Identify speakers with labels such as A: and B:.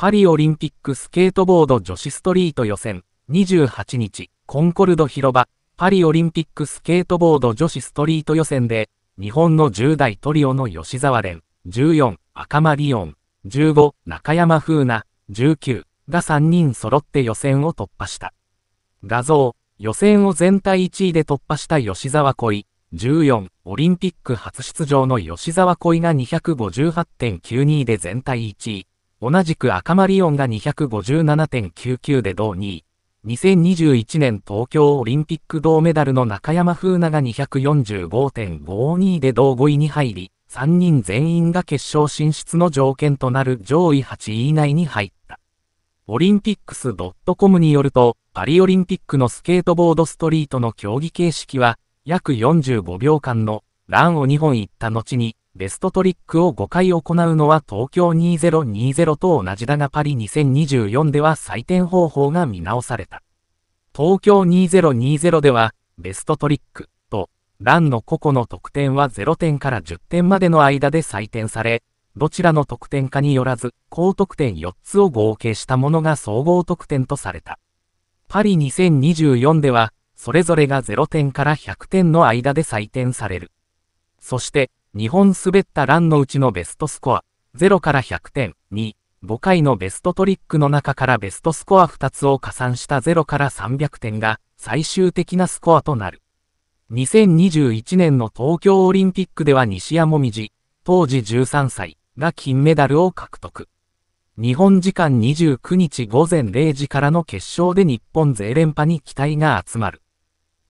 A: パリオリンピックスケートボード女子ストリート予選28日コンコルド広場パリオリンピックスケートボード女子ストリート予選で日本の10代トリオの吉沢蓮14赤間リオン15中山風奈19が3人揃って予選を突破した画像予選を全体1位で突破した吉沢恋14オリンピック初出場の吉沢恋が258.92で全体1位同じく赤マリオンが257.99で同2位。2021年東京オリンピック銅メダルの中山風奈が245.52で同5位に入り、3人全員が決勝進出の条件となる上位8位以内に入った。オリンピックス .com によると、パリオリンピックのスケートボードストリートの競技形式は、約45秒間のランを2本行った後に、ベストトリックを5回行うのは東京2020と同じだがパリ2024では採点方法が見直された。東京2020では、ベストトリックと、ランの個々の得点は0点から10点までの間で採点され、どちらの得点かによらず、高得点4つを合計したものが総合得点とされた。パリ2024では、それぞれが0点から100点の間で採点される。そして、日本滑ったランのうちのベストスコア、0から100点、2、5回のベストトリックの中からベストスコア2つを加算した0から300点が最終的なスコアとなる。2021年の東京オリンピックでは西矢椛、当時13歳が金メダルを獲得。日本時間29日午前0時からの決勝で日本勢連覇に期待が集まる。